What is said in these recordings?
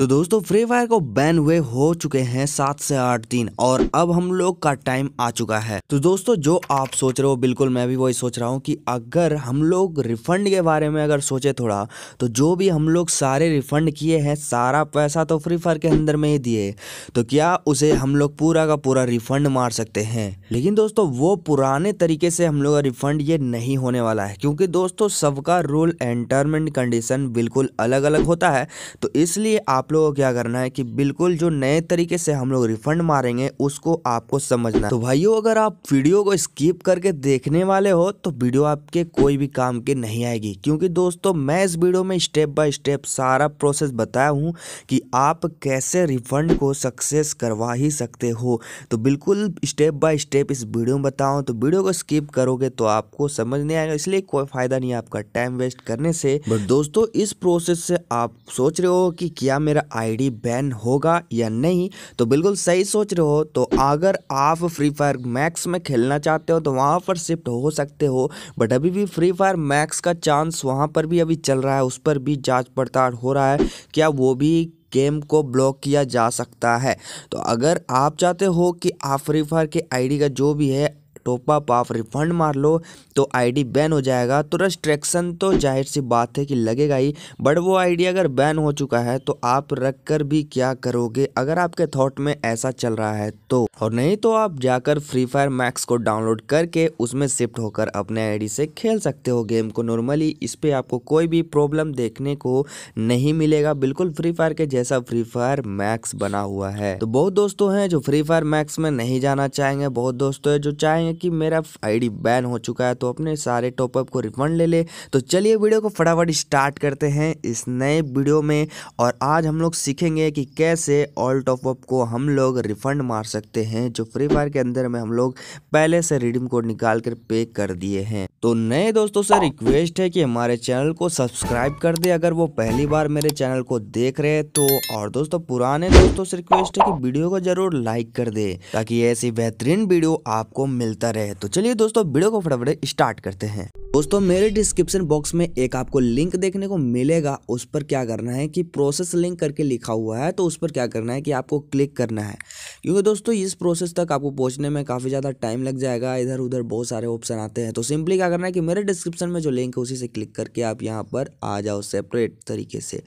तो दोस्तों free fire को बैन हुए हो चुके हैं सात से आठ दिन और अब हम लोग का टाइम आ चुका है तो दोस्तों जो आप सोच रहे हो बिल्कुल मैं भी वही सोच रहा हूँ कि अगर हम लोग रिफंड के बारे में अगर सोचे थोड़ा तो जो भी हम लोग सारे रिफंड किए हैं सारा पैसा तो फ्री फायर के अंदर में ही दिए तो क्या उसे हम लोग पूरा का पूरा रिफंड मार सकते हैं लेकिन दोस्तों वो पुराने तरीके से हम लोग का रिफंड ये नहीं होने वाला है क्योंकि दोस्तों सबका रूल एंटरमेंट कंडीशन बिल्कुल अलग अलग होता है तो इसलिए आप आप लोगों को क्या करना है कि बिल्कुल जो नए तरीके से हम लोग रिफंड मारेंगे उसको आपको समझना तो भाइयों अगर आप वीडियो को स्किप करके देखने वाले हो तो वीडियो आपके कोई भी काम के नहीं आएगी क्योंकि दोस्तों मैं इस वीडियो में स्टेप बाय स्टेप सारा प्रोसेस बताया हूँ कि आप कैसे रिफंड को सक्सेस करवा ही सकते हो तो बिल्कुल स्टेप बाय स्टेप इस वीडियो में बताऊँ तो वीडियो को स्किप करोगे तो आपको समझ नहीं आएगा इसलिए कोई फ़ायदा नहीं आपका टाइम वेस्ट करने से बट दोस्तों इस प्रोसेस से आप सोच रहे हो कि क्या मैं मेरा आईडी बैन होगा या नहीं तो बिल्कुल सही सोच रहे हो तो अगर आप फ्री फायर मैक्स में खेलना चाहते हो तो वहाँ पर शिफ्ट हो सकते हो बट अभी भी फ्री फायर मैक्स का चांस वहाँ पर भी अभी चल रहा है उस पर भी जाँच पड़ताल हो रहा है क्या वो भी गेम को ब्लॉक किया जा सकता है तो अगर आप चाहते हो कि आप फ्री फायर के आईडी का जो भी है अप आप रिफंड मार लो तो आईडी बैन हो जाएगा तो रजिस्ट्रेक्शन तो जाहिर सी बात है कि लगेगा ही बट वो आईडी अगर बैन हो चुका है तो आप रख कर भी क्या करोगे अगर आपके थॉट में ऐसा चल रहा है तो और नहीं तो आप जाकर फ्री फायर मैक्स को डाउनलोड करके उसमें शिफ्ट होकर अपने आईडी से खेल सकते हो गेम को नॉर्मली इस पर आपको कोई भी प्रॉब्लम देखने को नहीं मिलेगा बिल्कुल फ्री फायर के जैसा फ्री फायर मैक्स बना हुआ है तो बहुत दोस्तों हैं जो फ्री फायर मैक्स में नहीं जाना चाहेंगे बहुत दोस्तों हैं जो चाहेंगे हैं कि मेरा आईडी बैन हो चुका है तो अपने सारे टॉपअप को रिफंड ले ले तो चलिए वीडियो को फटाफट स्टार्ट करते हैं इस नए वीडियो में और आज हम लोग सीखेंगे कि कैसे ऑल टॉपअप को हम लोग रिफंड मार सकते हैं जो फ्री फायर के अंदर में हम लोग पहले से रिडीम कोड निकाल कर पे कर दिए हैं तो नए दोस्तों से रिक्वेस्ट है कि हमारे चैनल को सब्सक्राइब कर दे अगर वो पहली बार मेरे चैनल को देख रहे हैं तो और दोस्तों पुराने दोस्तों से रिक्वेस्ट है कि वीडियो को जरूर लाइक कर दे ताकि ऐसी बेहतरीन वीडियो आपको मिलती मिलता रहे तो चलिए दोस्तों वीडियो को फटाफट स्टार्ट करते हैं दोस्तों मेरे डिस्क्रिप्शन बॉक्स में एक आपको लिंक देखने को मिलेगा उस पर क्या करना है कि प्रोसेस लिंक करके लिखा हुआ है तो उस पर क्या करना है कि आपको क्लिक करना है क्योंकि दोस्तों इस प्रोसेस तक आपको पहुंचने में काफ़ी ज़्यादा टाइम लग जाएगा इधर उधर बहुत सारे ऑप्शन आते हैं तो सिंपली क्या करना है कि मेरे डिस्क्रिप्शन में जो लिंक है उसी से क्लिक करके आप यहाँ पर आ जाओ सेपरेट तरीके से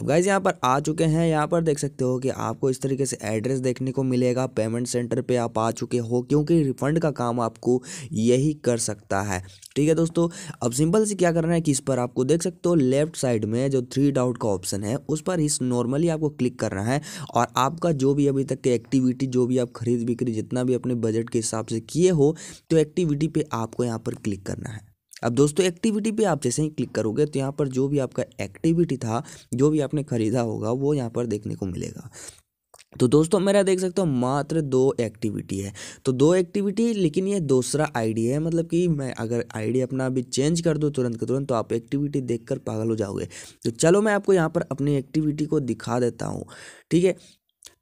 अब गाइज यहाँ पर आ चुके हैं यहाँ पर देख सकते हो कि आपको इस तरीके से एड्रेस देखने को मिलेगा पेमेंट सेंटर पे आप आ चुके हो क्योंकि रिफंड का काम आपको यही कर सकता है ठीक है दोस्तों दोस्तों अब सिंपल से क्या करना है कि इस पर आपको देख सकते हो लेफ्ट साइड में जो थ्री डाउट का ऑप्शन है उस पर इस नॉर्मली आपको क्लिक करना है और आपका जो भी अभी तक के एक्टिविटी जो भी आप खरीद बिक्री जितना भी अपने बजट के हिसाब से किए हो तो एक्टिविटी पर आपको यहाँ पर क्लिक करना है अब दोस्तों एक्टिविटी पे आप जैसे ही क्लिक करोगे तो यहाँ पर जो भी आपका एक्टिविटी था जो भी आपने खरीदा होगा वो यहाँ पर देखने को मिलेगा तो दोस्तों मेरा देख सकते हो मात्र दो एक्टिविटी है तो दो एक्टिविटी लेकिन ये दूसरा आईडी है मतलब कि मैं अगर आईडी अपना अभी चेंज कर दूँ तुरंत के तुरंत तो आप एक्टिविटी देखकर पागल हो जाओगे तो चलो मैं आपको यहाँ पर अपनी एक्टिविटी को दिखा देता हूँ ठीक है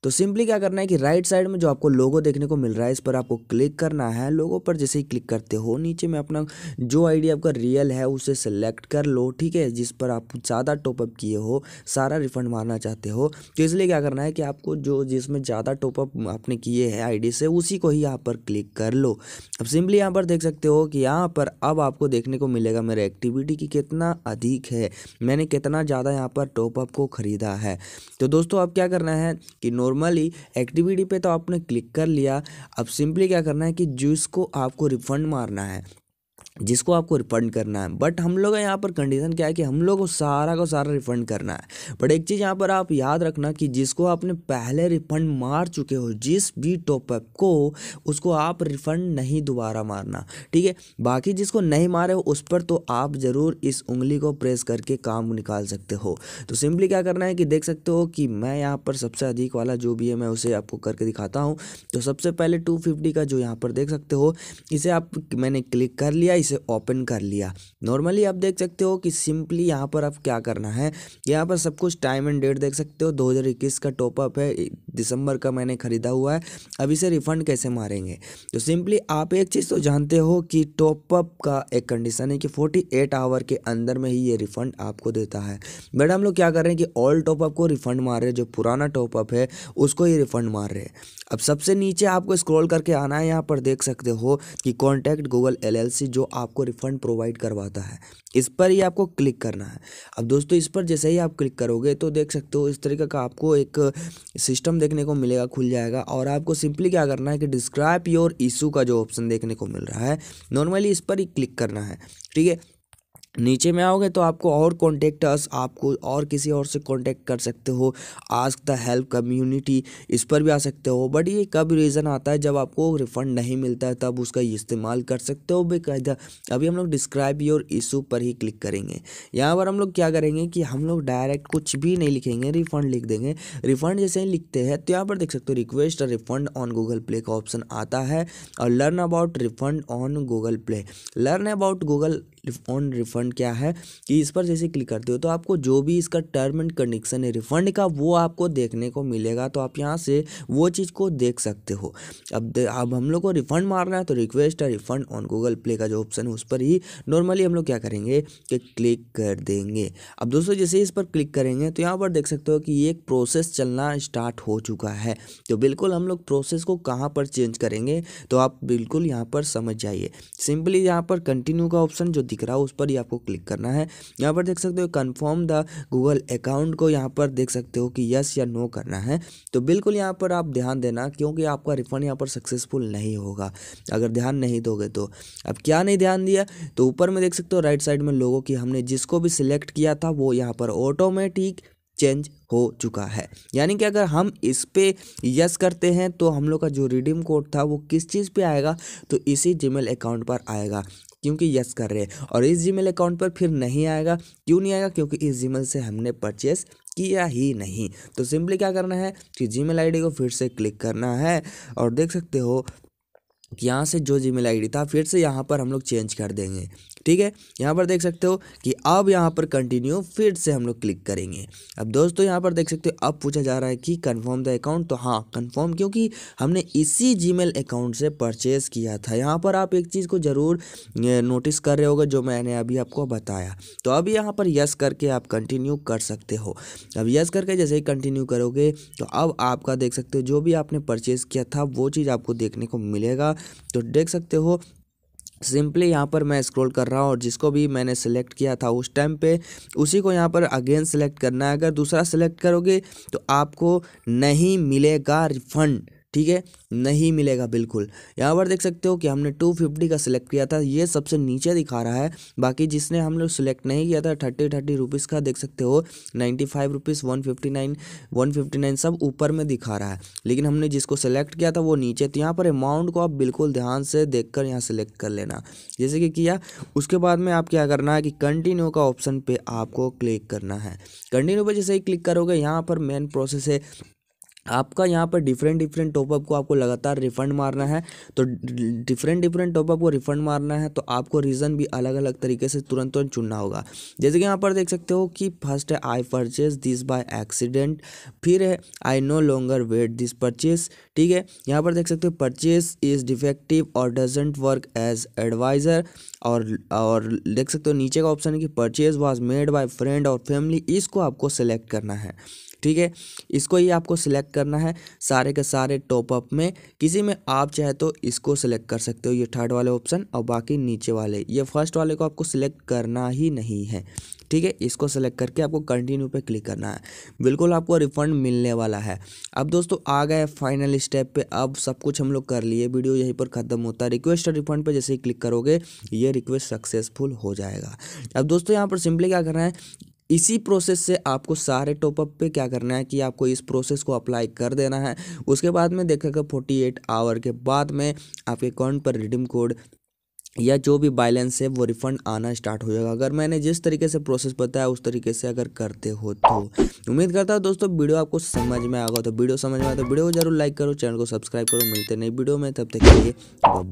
तो सिंपली क्या करना है कि राइट साइड में जो आपको लोगो देखने को मिल रहा है इस पर आपको क्लिक करना है लोगो पर जैसे ही क्लिक करते हो नीचे में अपना जो आईडी आपका रियल है उसे सेलेक्ट कर लो ठीक है जिस पर आप ज़्यादा टॉपअप किए हो सारा रिफंड मारना चाहते हो तो इसलिए क्या करना है कि आपको जो जिसमें ज़्यादा टॉपअप आपने किए हैं आई से उसी को ही यहाँ पर क्लिक कर लो अब सिंपली यहाँ पर देख सकते हो कि यहाँ पर अब आपको देखने को मिलेगा मेरे एक्टिविटी की कितना अधिक है मैंने कितना ज़्यादा यहाँ पर टॉपअप को ख़रीदा है तो दोस्तों अब क्या करना है कि नॉर्मल नॉर्मली एक्टिविटी पे तो आपने क्लिक कर लिया अब सिंपली क्या करना है कि जूस को आपको रिफंड मारना है जिसको आपको रिफंड करना है बट हम लोग का यहाँ पर कंडीशन क्या है कि हम लोग को सारा का सारा रिफंड करना है बट एक चीज़ यहाँ पर आप याद रखना कि जिसको आपने पहले रिफंड मार चुके हो जिस भी टॉपअप को उसको आप रिफंड नहीं दोबारा मारना ठीक है बाकी जिसको नहीं मारे हो उस पर तो आप ज़रूर इस उंगली को प्रेस करके काम निकाल सकते हो तो सिंपली क्या करना है कि देख सकते हो कि मैं यहाँ पर सबसे अधिक वाला जो भी है मैं उसे आपको करके दिखाता हूँ तो सबसे पहले टू का जो यहाँ पर देख सकते हो इसे आप मैंने क्लिक कर लिया इसे इसे ओपन कर लिया नॉर्मली आप देख सकते हो कि सिंपली यहाँ पर आप क्या करना है यहाँ पर सब कुछ टाइम एंड डेट देख सकते हो 2021 का टॉपअप है दिसंबर का मैंने ख़रीदा हुआ है अब इसे रिफ़ंड कैसे मारेंगे तो सिंपली आप एक चीज़ तो जानते हो कि टॉपअप का एक कंडीशन है कि 48 आवर के अंदर में ही ये रिफ़ंड आपको देता है बट हम लोग क्या कर रहे हैं कि ऑल टॉपअप को रिफ़ंड मार रहे हैं जो पुराना टॉपअप है उसको ही रिफ़ंड मार रहे हैं अब सबसे नीचे आपको स्क्रॉल करके आना है यहाँ पर देख सकते हो कि कॉन्टैक्ट गूगल एलएलसी जो आपको रिफंड प्रोवाइड करवाता है इस पर ही आपको क्लिक करना है अब दोस्तों इस पर जैसे ही आप क्लिक करोगे तो देख सकते हो इस तरीके का आपको एक सिस्टम देखने को मिलेगा खुल जाएगा और आपको सिंपली क्या करना है कि डिस्क्राइब योर इशू का जो ऑप्शन देखने को मिल रहा है नॉर्मली इस पर ही क्लिक करना है ठीक है नीचे में आओगे तो आपको और कॉन्टेक्ट अस आपको और किसी और से कॉन्टेक्ट कर सकते हो आस्क द हेल्प कम्युनिटी इस पर भी आ सकते हो बट ये कब रीज़न आता है जब आपको रिफ़ंड नहीं मिलता है तब उसका इस्तेमाल कर सकते हो बेकायदा अभी हम लोग डिस्क्राइब योर इशू पर ही क्लिक करेंगे यहाँ पर हम लोग क्या करेंगे कि हम लोग डायरेक्ट कुछ भी नहीं लिखेंगे रिफ़ंड लिख देंगे रिफ़ंड जैसे ही लिखते हैं तो यहाँ पर देख सकते हो request refund on Google Play का ऑप्शन आता है और learn about refund on Google Play learn about Google on refund क्या है कि इस पर जैसे क्लिक करते हो तो आपको जो भी इसका टर्म एंड कंडीशन है रिफंड का वो आपको देखने को मिलेगा तो आप यहाँ से वो चीज़ को देख सकते हो अब अब हम लोग को रिफंड मारना है तो रिक्वेस्ट है रिफंड ऑन गूगल प्ले का जो ऑप्शन है उस पर ही नॉर्मली हम लोग क्या करेंगे कि क्लिक कर देंगे अब दोस्तों जैसे इस पर क्लिक करेंगे तो यहाँ पर देख सकते हो कि ये एक प्रोसेस चलना स्टार्ट हो चुका है तो बिल्कुल हम लोग प्रोसेस को कहाँ पर चेंज करेंगे तो आप बिल्कुल यहाँ पर समझ जाइए सिंपली यहाँ पर कंटिन्यू का ऑप्शन जो दिख रहा है उस पर ही आपको क्लिक करना है यहाँ पर देख सकते हो कन्फर्म द गूगल अकाउंट को यहाँ पर देख सकते हो कि यस या नो करना है तो बिल्कुल यहाँ पर आप ध्यान देना क्योंकि आपका रिफंड यहाँ पर सक्सेसफुल नहीं होगा अगर ध्यान नहीं दोगे तो अब क्या नहीं ध्यान दिया तो ऊपर में देख सकते हो राइट साइड में लोगों की हमने जिसको भी सिलेक्ट किया था वो यहाँ पर ऑटोमेटिक चेंज हो चुका है यानी कि अगर हम इस पे यस करते हैं तो हम लोग का जो रिडीम कोड था वो किस चीज़ पे आएगा तो इसी जीमेल अकाउंट पर आएगा क्योंकि यस कर रहे हैं और इस जीमेल अकाउंट पर फिर नहीं आएगा क्यों नहीं आएगा क्योंकि इस जीमेल से हमने परचेस किया ही नहीं तो सिंपली क्या करना है कि जीमेल आईडी को फिर से क्लिक करना है और देख सकते हो यहाँ से जो जी मेल आई था फिर से यहाँ पर हम लोग चेंज कर देंगे ठीक है यहाँ पर देख सकते हो कि अब यहाँ पर कंटिन्यू फिर से हम लोग क्लिक करेंगे अब दोस्तों यहाँ पर देख सकते हो अब पूछा जा रहा है कि कन्फर्म द अकाउंट तो हाँ कन्फर्म क्योंकि हमने इसी जी अकाउंट से परचेज़ किया था यहाँ पर आप एक चीज़ को ज़रूर नोटिस कर रहे होगा जो मैंने अभी आपको बताया तो अब यहाँ पर यस करके आप कंटिन्यू कर सकते हो अब यस करके जैसे ही कंटिन्यू करोगे तो अब आपका देख सकते हो जो भी आपने परचेज़ किया था वो चीज़ आपको देखने को मिलेगा तो देख सकते हो सिंपली यहाँ पर मैं स्क्रॉल कर रहा हूँ और जिसको भी मैंने सेलेक्ट किया था उस टाइम पे उसी को यहाँ पर अगेन सेलेक्ट करना है अगर दूसरा सेलेक्ट करोगे तो आपको नहीं मिलेगा रिफंड ठीक है नहीं मिलेगा बिल्कुल यहाँ पर देख सकते हो कि हमने 250 का सिलेक्ट किया था ये सबसे नीचे दिखा रहा है बाकी जिसने हम लोग सिलेक्ट नहीं किया था थर्टी थर्टी रुपीज़ का देख सकते हो ninety five rupees one fifty nine one fifty nine सब ऊपर में दिखा रहा है लेकिन हमने जिसको सेलेक्ट किया था वो नीचे तो यहाँ पर अमाउंट को आप बिल्कुल ध्यान से देख कर यहाँ सेलेक्ट कर लेना जैसे कि किया उसके बाद में आप क्या करना है कि कंटिन्यू का ऑप्शन पर आपको क्लिक करना है कंटिन्यू पर जैसे ही क्लिक करोगे यहाँ पर मेन प्रोसेस है आपका यहाँ पर डिफरेंट डिफरेंट टॉपअप को आपको लगातार रिफंड मारना है तो डिफरेंट डिफरेंट टॉपअप को रिफंड मारना है तो आपको रीज़न भी अलग अलग तरीके से तुरंत तुरंत चुनना होगा जैसे कि यहाँ पर देख सकते हो कि फर्स्ट है I purchase this by accident फिर है I no longer wait this purchase ठीक है यहाँ पर देख सकते हो परचेज इज़ डिफेक्टिव और डजेंट वर्क एज एडवाइज़र और और देख सकते हो नीचे का ऑप्शन है कि purchase was made by friend और फैमिली इसको आपको सेलेक्ट करना है ठीक है इसको ही आपको सिलेक्ट करना है सारे के सारे टॉपअप में किसी में आप चाहे तो इसको सिलेक्ट कर सकते हो ये थर्ड वाले ऑप्शन और बाकी नीचे वाले ये फर्स्ट वाले को आपको सिलेक्ट करना ही नहीं है ठीक है इसको सेलेक्ट करके आपको कंटिन्यू पे क्लिक करना है बिल्कुल आपको रिफंड मिलने वाला है अब दोस्तों आ गए फाइनल स्टेप पे अब सब कुछ हम लोग कर लिए वीडियो यहीं पर ख़त्म होता है रिक्वेस्ट और रिफंड पे जैसे ही क्लिक करोगे ये रिक्वेस्ट सक्सेसफुल हो जाएगा अब दोस्तों यहाँ पर सिंपली क्या करना है इसी प्रोसेस से आपको सारे टॉपअप पे क्या करना है कि आपको इस प्रोसेस को अप्लाई कर देना है उसके बाद में देखेगा फोर्टी एट आवर के बाद में आपके अकाउंट पर रिडीम कोड या जो भी बैलेंस है वो रिफंड आना स्टार्ट हो जाएगा अगर मैंने जिस तरीके से प्रोसेस बताया उस तरीके से अगर करते हो तो उम्मीद करता हूँ दोस्तों वीडियो आपको समझ में गया तो वीडियो समझ में आया तो वीडियो को जरूर लाइक करो चैनल को सब्सक्राइब करो मिलते नहीं वीडियो में तब तक के लिए